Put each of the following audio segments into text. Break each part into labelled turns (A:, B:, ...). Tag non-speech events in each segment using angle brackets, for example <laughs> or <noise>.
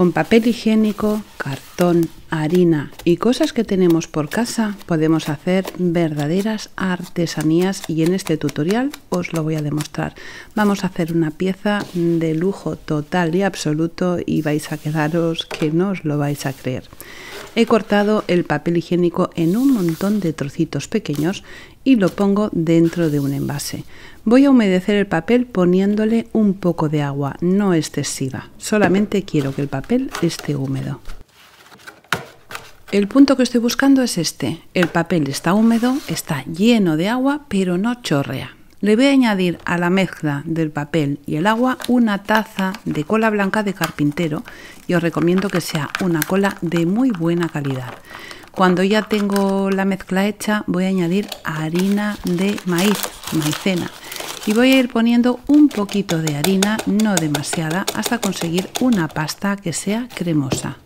A: Con papel higiénico, cartón, harina y cosas que tenemos por casa podemos hacer verdaderas artesanías y en este tutorial os lo voy a demostrar. Vamos a hacer una pieza de lujo total y absoluto y vais a quedaros que no os lo vais a creer. He cortado el papel higiénico en un montón de trocitos pequeños y lo pongo dentro de un envase. Voy a humedecer el papel poniéndole un poco de agua, no excesiva, solamente quiero que el papel esté húmedo. El punto que estoy buscando es este. El papel está húmedo, está lleno de agua, pero no chorrea. Le voy a añadir a la mezcla del papel y el agua una taza de cola blanca de carpintero y os recomiendo que sea una cola de muy buena calidad. Cuando ya tengo la mezcla hecha, voy a añadir harina de maíz, maicena. Y voy a ir poniendo un poquito de harina, no demasiada, hasta conseguir una pasta que sea cremosa.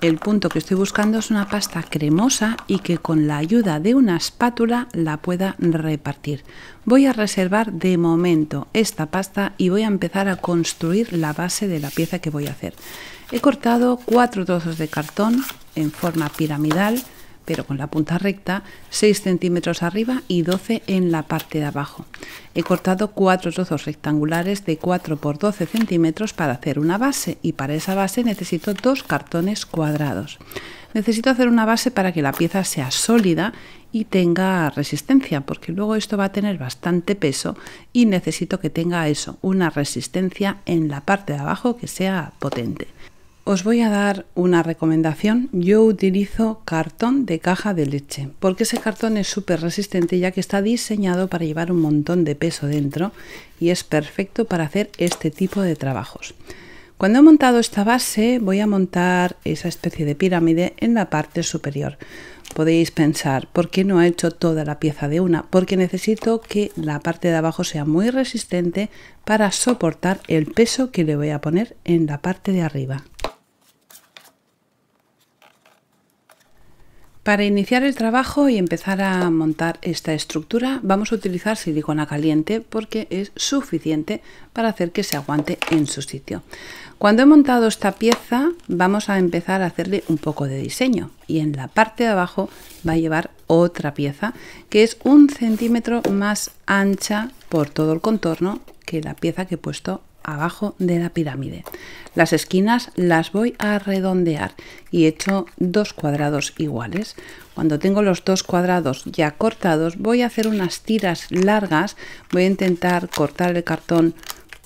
A: el punto que estoy buscando es una pasta cremosa y que con la ayuda de una espátula la pueda repartir. Voy a reservar de momento esta pasta y voy a empezar a construir la base de la pieza que voy a hacer. He cortado cuatro trozos de cartón en forma piramidal pero con la punta recta, 6 centímetros arriba y 12 en la parte de abajo. He cortado cuatro trozos rectangulares de 4 por 12 centímetros para hacer una base y para esa base necesito dos cartones cuadrados. Necesito hacer una base para que la pieza sea sólida y tenga resistencia, porque luego esto va a tener bastante peso y necesito que tenga eso, una resistencia en la parte de abajo que sea potente. Os voy a dar una recomendación. Yo utilizo cartón de caja de leche porque ese cartón es súper resistente ya que está diseñado para llevar un montón de peso dentro y es perfecto para hacer este tipo de trabajos. Cuando he montado esta base voy a montar esa especie de pirámide en la parte superior. Podéis pensar, ¿por qué no he hecho toda la pieza de una? Porque necesito que la parte de abajo sea muy resistente para soportar el peso que le voy a poner en la parte de arriba. Para iniciar el trabajo y empezar a montar esta estructura vamos a utilizar silicona caliente porque es suficiente para hacer que se aguante en su sitio. Cuando he montado esta pieza vamos a empezar a hacerle un poco de diseño y en la parte de abajo va a llevar otra pieza que es un centímetro más ancha por todo el contorno que la pieza que he puesto abajo de la pirámide. Las esquinas las voy a redondear y he hecho dos cuadrados iguales. Cuando tengo los dos cuadrados ya cortados voy a hacer unas tiras largas, voy a intentar cortar el cartón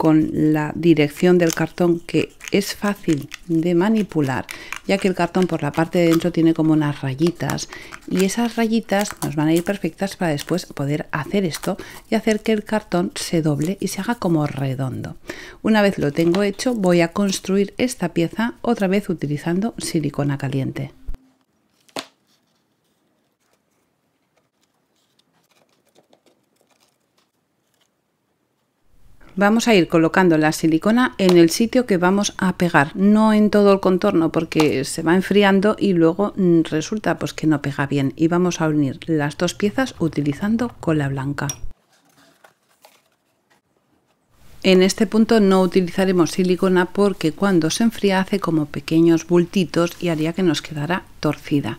A: con la dirección del cartón que es fácil de manipular ya que el cartón por la parte de dentro tiene como unas rayitas y esas rayitas nos van a ir perfectas para después poder hacer esto y hacer que el cartón se doble y se haga como redondo. Una vez lo tengo hecho voy a construir esta pieza otra vez utilizando silicona caliente. Vamos a ir colocando la silicona en el sitio que vamos a pegar, no en todo el contorno porque se va enfriando y luego mm, resulta pues que no pega bien y vamos a unir las dos piezas utilizando cola blanca. En este punto no utilizaremos silicona porque cuando se enfría hace como pequeños bultitos y haría que nos quedara torcida.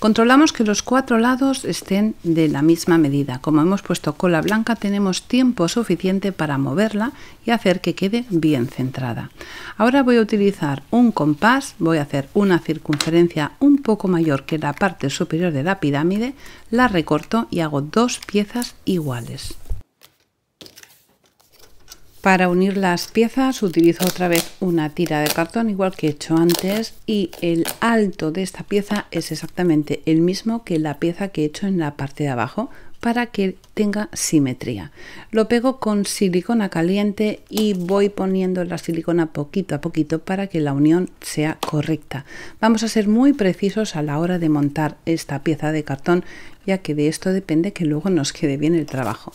A: Controlamos que los cuatro lados estén de la misma medida. Como hemos puesto cola blanca, tenemos tiempo suficiente para moverla y hacer que quede bien centrada. Ahora voy a utilizar un compás, voy a hacer una circunferencia un poco mayor que la parte superior de la pirámide, la recorto y hago dos piezas iguales. Para unir las piezas utilizo otra vez una tira de cartón igual que he hecho antes y el alto de esta pieza es exactamente el mismo que la pieza que he hecho en la parte de abajo para que tenga simetría. Lo pego con silicona caliente y voy poniendo la silicona poquito a poquito para que la unión sea correcta. Vamos a ser muy precisos a la hora de montar esta pieza de cartón ya que de esto depende que luego nos quede bien el trabajo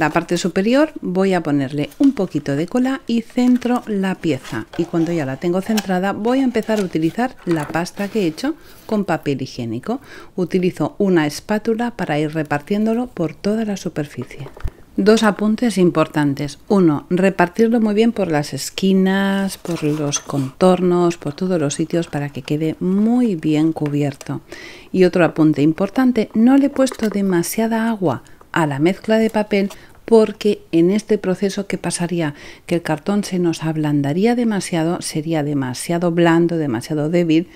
A: la parte superior voy a ponerle un poquito de cola y centro la pieza y cuando ya la tengo centrada voy a empezar a utilizar la pasta que he hecho con papel higiénico utilizo una espátula para ir repartiéndolo por toda la superficie Dos apuntes importantes. Uno, repartirlo muy bien por las esquinas, por los contornos, por todos los sitios para que quede muy bien cubierto. Y otro apunte importante, no le he puesto demasiada agua a la mezcla de papel porque en este proceso que pasaría que el cartón se nos ablandaría demasiado, sería demasiado blando, demasiado débil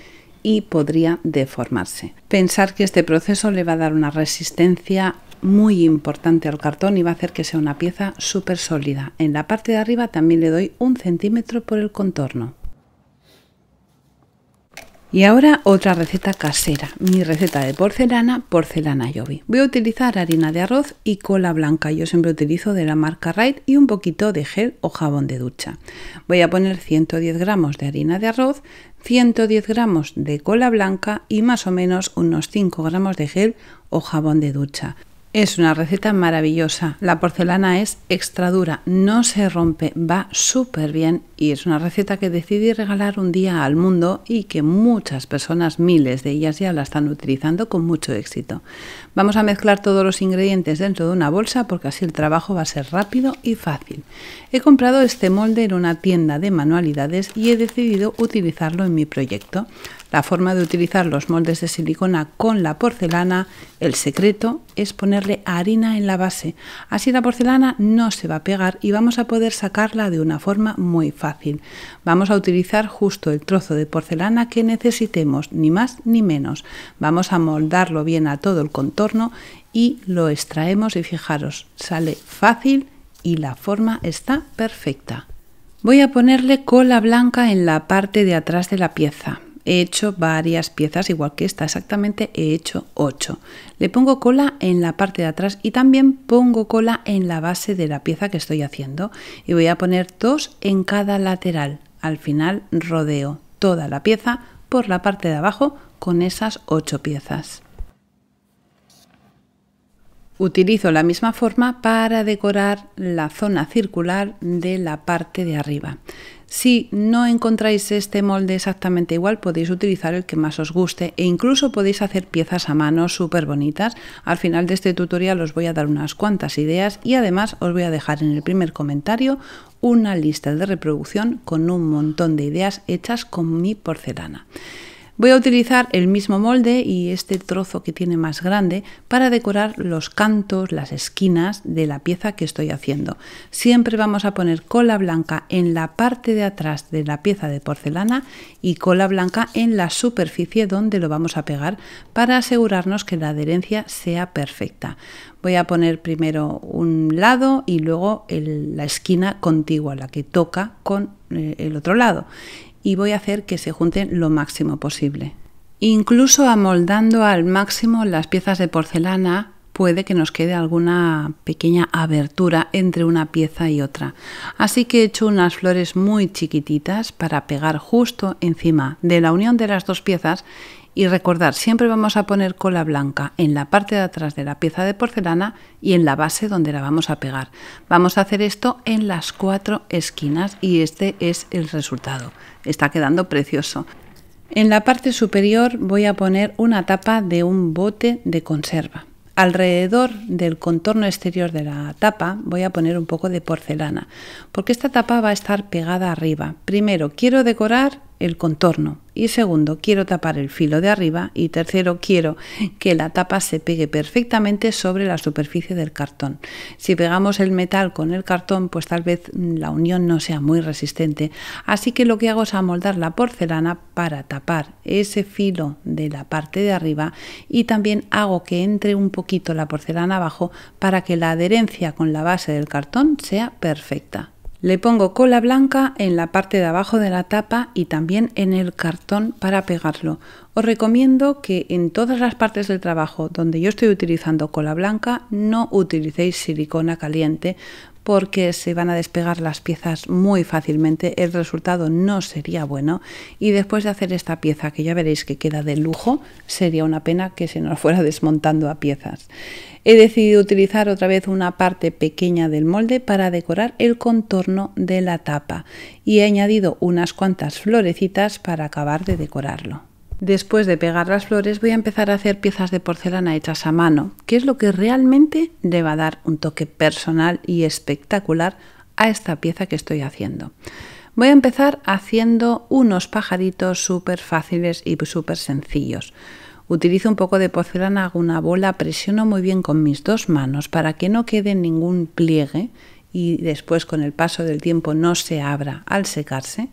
A: y podría deformarse. Pensar que este proceso le va a dar una resistencia muy importante al cartón y va a hacer que sea una pieza súper sólida. En la parte de arriba también le doy un centímetro por el contorno. Y ahora otra receta casera, mi receta de porcelana, porcelana Yobi. Voy a utilizar harina de arroz y cola blanca, yo siempre utilizo de la marca Rite y un poquito de gel o jabón de ducha. Voy a poner 110 gramos de harina de arroz, 110 gramos de cola blanca y más o menos unos 5 gramos de gel o jabón de ducha. Es una receta maravillosa. La porcelana es extra dura, no se rompe, va súper bien y es una receta que decidí regalar un día al mundo y que muchas personas, miles de ellas ya la están utilizando con mucho éxito. Vamos a mezclar todos los ingredientes dentro de una bolsa porque así el trabajo va a ser rápido y fácil. He comprado este molde en una tienda de manualidades y he decidido utilizarlo en mi proyecto la forma de utilizar los moldes de silicona con la porcelana, el secreto es ponerle harina en la base. Así la porcelana no se va a pegar y vamos a poder sacarla de una forma muy fácil. Vamos a utilizar justo el trozo de porcelana que necesitemos, ni más ni menos. Vamos a moldarlo bien a todo el contorno y lo extraemos y fijaros, sale fácil y la forma está perfecta. Voy a ponerle cola blanca en la parte de atrás de la pieza. He hecho varias piezas, igual que esta exactamente, he hecho 8. Le pongo cola en la parte de atrás y también pongo cola en la base de la pieza que estoy haciendo. Y voy a poner dos en cada lateral. Al final rodeo toda la pieza por la parte de abajo con esas 8 piezas. Utilizo la misma forma para decorar la zona circular de la parte de arriba. Si no encontráis este molde exactamente igual, podéis utilizar el que más os guste e incluso podéis hacer piezas a mano súper bonitas. Al final de este tutorial os voy a dar unas cuantas ideas y además os voy a dejar en el primer comentario una lista de reproducción con un montón de ideas hechas con mi porcelana. Voy a utilizar el mismo molde y este trozo que tiene más grande para decorar los cantos, las esquinas de la pieza que estoy haciendo. Siempre vamos a poner cola blanca en la parte de atrás de la pieza de porcelana y cola blanca en la superficie donde lo vamos a pegar para asegurarnos que la adherencia sea perfecta. Voy a poner primero un lado y luego la esquina contigua, la que toca con eh, el otro lado y voy a hacer que se junten lo máximo posible. Incluso amoldando al máximo las piezas de porcelana puede que nos quede alguna pequeña abertura entre una pieza y otra. Así que he hecho unas flores muy chiquititas para pegar justo encima de la unión de las dos piezas y recordar, siempre vamos a poner cola blanca en la parte de atrás de la pieza de porcelana y en la base donde la vamos a pegar. Vamos a hacer esto en las cuatro esquinas y este es el resultado. Está quedando precioso. En la parte superior voy a poner una tapa de un bote de conserva. Alrededor del contorno exterior de la tapa voy a poner un poco de porcelana, porque esta tapa va a estar pegada arriba. Primero quiero decorar el contorno. Y segundo, quiero tapar el filo de arriba. Y tercero, quiero que la tapa se pegue perfectamente sobre la superficie del cartón. Si pegamos el metal con el cartón, pues tal vez mm, la unión no sea muy resistente. Así que lo que hago es amoldar la porcelana para tapar ese filo de la parte de arriba y también hago que entre un poquito la porcelana abajo para que la adherencia con la base del cartón sea perfecta. Le pongo cola blanca en la parte de abajo de la tapa y también en el cartón para pegarlo. Os recomiendo que en todas las partes del trabajo donde yo estoy utilizando cola blanca no utilicéis silicona caliente porque se van a despegar las piezas muy fácilmente, el resultado no sería bueno y después de hacer esta pieza, que ya veréis que queda de lujo, sería una pena que se nos fuera <laughs> desmontando a piezas. He decidido utilizar otra vez una parte pequeña del molde para decorar el contorno de la tapa y he añadido unas cuantas florecitas para acabar de decorarlo. Después de pegar las flores voy a empezar a hacer piezas de porcelana hechas a mano, que es lo que realmente le va a dar un toque personal y espectacular a esta pieza que estoy haciendo. Voy a empezar haciendo unos pajaritos súper fáciles y súper sencillos. Utilizo un poco de porcelana, hago una bola, presiono muy bien con mis dos manos para que no quede ningún pliegue y después con el paso del tiempo no se abra al secarse.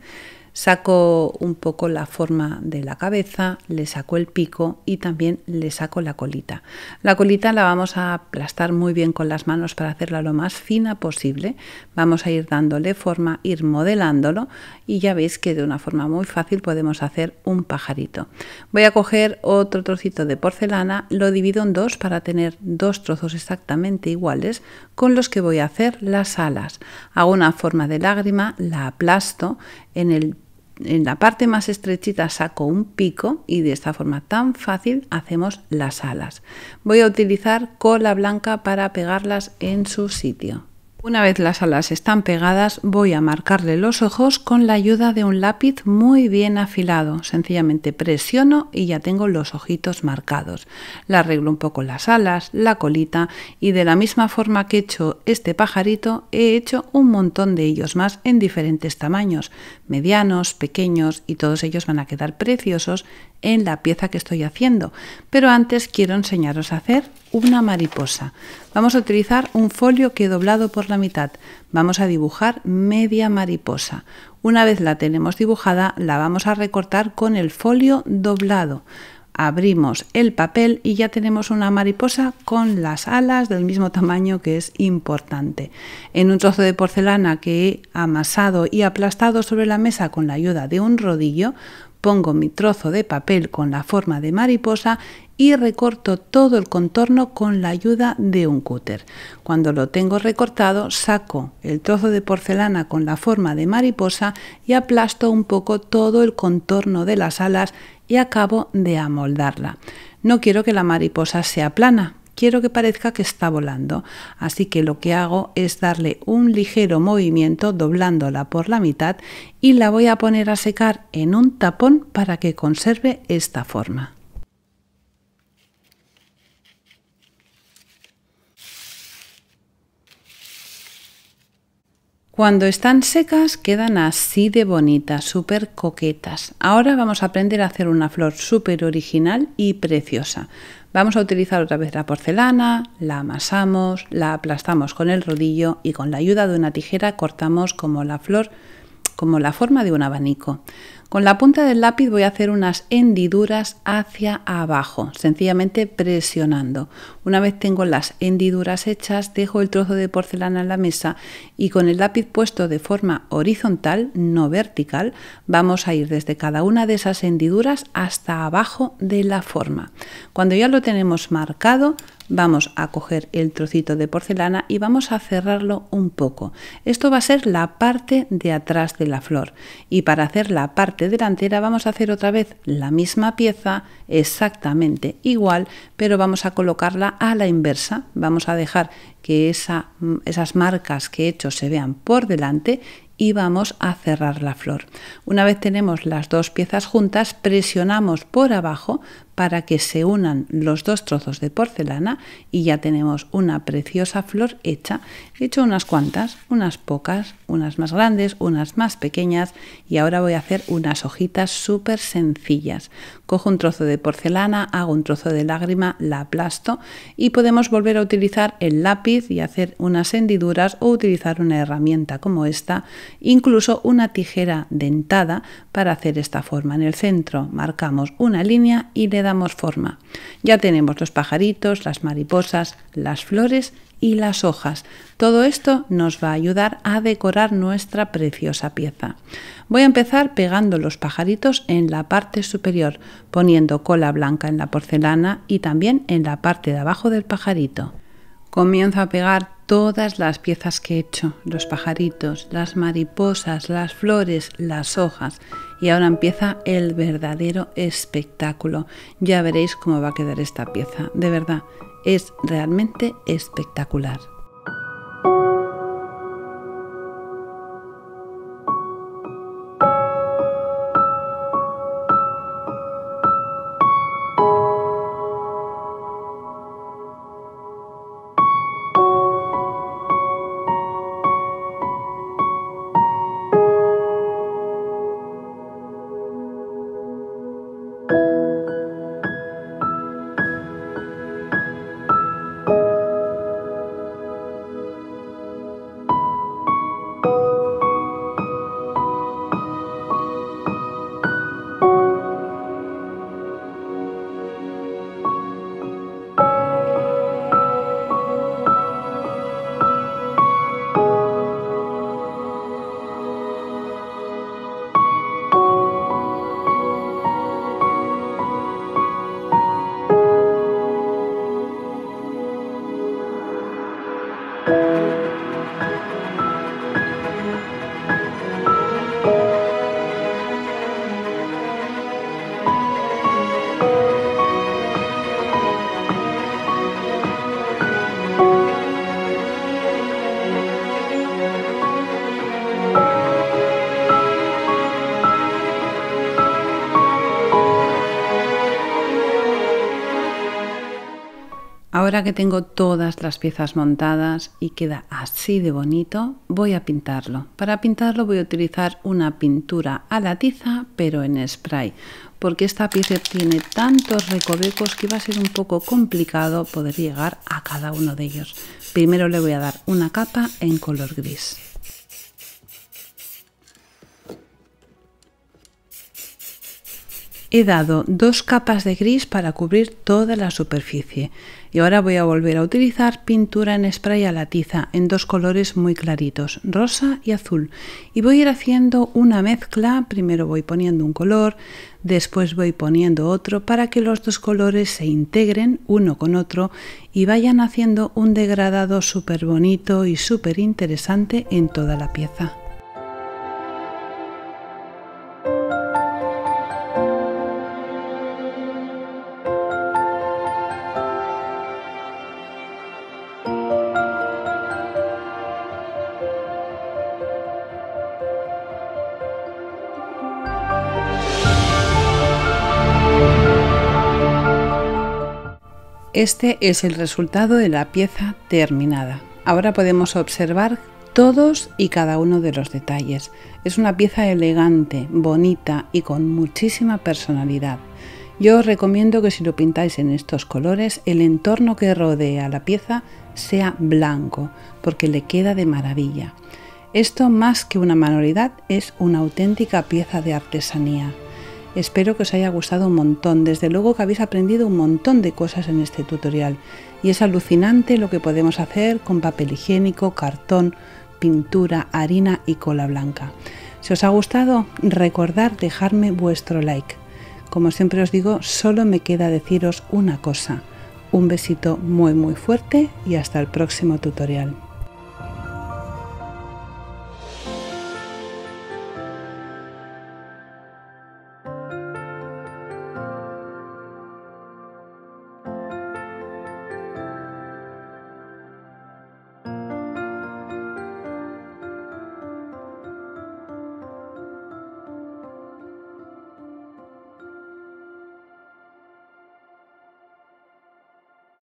A: Saco un poco la forma de la cabeza, le saco el pico y también le saco la colita. La colita la vamos a aplastar muy bien con las manos para hacerla lo más fina posible. Vamos a ir dándole forma, ir modelándolo y ya veis que de una forma muy fácil podemos hacer un pajarito. Voy a coger otro trocito de porcelana, lo divido en dos para tener dos trozos exactamente iguales con los que voy a hacer las alas. Hago una forma de lágrima, la aplasto en el en la parte más estrechita saco un pico y de esta forma tan fácil hacemos las alas. Voy a utilizar cola blanca para pegarlas en su sitio. Una vez las alas están pegadas, voy a marcarle los ojos con la ayuda de un lápiz muy bien afilado. Sencillamente presiono y ya tengo los ojitos marcados. Le arreglo un poco las alas, la colita y de la misma forma que he hecho este pajarito, he hecho un montón de ellos más en diferentes tamaños, medianos, pequeños y todos ellos van a quedar preciosos en la pieza que estoy haciendo. Pero antes quiero enseñaros a hacer una mariposa. Vamos a utilizar un folio que he doblado por la mitad. Vamos a dibujar media mariposa. Una vez la tenemos dibujada, la vamos a recortar con el folio doblado abrimos el papel y ya tenemos una mariposa con las alas del mismo tamaño que es importante. En un trozo de porcelana que he amasado y aplastado sobre la mesa con la ayuda de un rodillo, Pongo mi trozo de papel con la forma de mariposa y recorto todo el contorno con la ayuda de un cúter. Cuando lo tengo recortado, saco el trozo de porcelana con la forma de mariposa y aplasto un poco todo el contorno de las alas y acabo de amoldarla. No quiero que la mariposa sea plana, quiero que parezca que está volando. Así que lo que hago es darle un ligero movimiento doblándola por la mitad y la voy a poner a secar en un tapón para que conserve esta forma. Cuando están secas quedan así de bonitas, súper coquetas. Ahora vamos a aprender a hacer una flor súper original y preciosa. Vamos a utilizar otra vez la porcelana, la amasamos, la aplastamos con el rodillo y con la ayuda de una tijera cortamos como la flor, como la forma de un abanico. Con la punta del lápiz voy a hacer unas hendiduras hacia abajo, sencillamente presionando. Una vez tengo las hendiduras hechas, dejo el trozo de porcelana en la mesa y con el lápiz puesto de forma horizontal, no vertical, vamos a ir desde cada una de esas hendiduras hasta abajo de la forma. Cuando ya lo tenemos marcado, Vamos a coger el trocito de porcelana y vamos a cerrarlo un poco. Esto va a ser la parte de atrás de la flor. Y para hacer la parte delantera vamos a hacer otra vez la misma pieza, exactamente igual, pero vamos a colocarla a la inversa. Vamos a dejar que esa, esas marcas que he hecho se vean por delante y vamos a cerrar la flor. Una vez tenemos las dos piezas juntas, presionamos por abajo para que se unan los dos trozos de porcelana y ya tenemos una preciosa flor hecha. He hecho unas cuantas, unas pocas, unas más grandes, unas más pequeñas y ahora voy a hacer unas hojitas súper sencillas. Cojo un trozo de porcelana, hago un trozo de lágrima, la aplasto y podemos volver a utilizar el lápiz y hacer unas hendiduras o utilizar una herramienta como esta, incluso una tijera dentada para hacer esta forma. En el centro marcamos una línea y le damos forma. Ya tenemos los pajaritos, las mariposas, las flores y las hojas. Todo esto nos va a ayudar a decorar nuestra preciosa pieza. Voy a empezar pegando los pajaritos en la parte superior, poniendo cola blanca en la porcelana y también en la parte de abajo del pajarito. Comienzo a pegar todas las piezas que he hecho, los pajaritos, las mariposas, las flores, las hojas y ahora empieza el verdadero espectáculo. Ya veréis cómo va a quedar esta pieza. De verdad, es realmente espectacular. que tengo todas las piezas montadas y queda así de bonito, voy a pintarlo. Para pintarlo voy a utilizar una pintura a la tiza, pero en spray, porque esta pieza tiene tantos recovecos que va a ser un poco complicado poder llegar a cada uno de ellos. Primero le voy a dar una capa en color gris. He dado dos capas de gris para cubrir toda la superficie. Y ahora voy a volver a utilizar pintura en spray a la tiza en dos colores muy claritos, rosa y azul. Y voy a ir haciendo una mezcla, primero voy poniendo un color, después voy poniendo otro para que los dos colores se integren uno con otro y vayan haciendo un degradado súper bonito y súper interesante en toda la pieza. Este es el resultado de la pieza terminada. Ahora podemos observar todos y cada uno de los detalles. Es una pieza elegante, bonita y con muchísima personalidad. Yo os recomiendo que si lo pintáis en estos colores, el entorno que rodea la pieza sea blanco, porque le queda de maravilla. Esto más que una manualidad es una auténtica pieza de artesanía. Espero que os haya gustado un montón, desde luego que habéis aprendido un montón de cosas en este tutorial y es alucinante lo que podemos hacer con papel higiénico, cartón, pintura, harina y cola blanca. Si os ha gustado, recordad dejarme vuestro like. Como siempre os digo, solo me queda deciros una cosa. Un besito muy muy fuerte y hasta el próximo tutorial.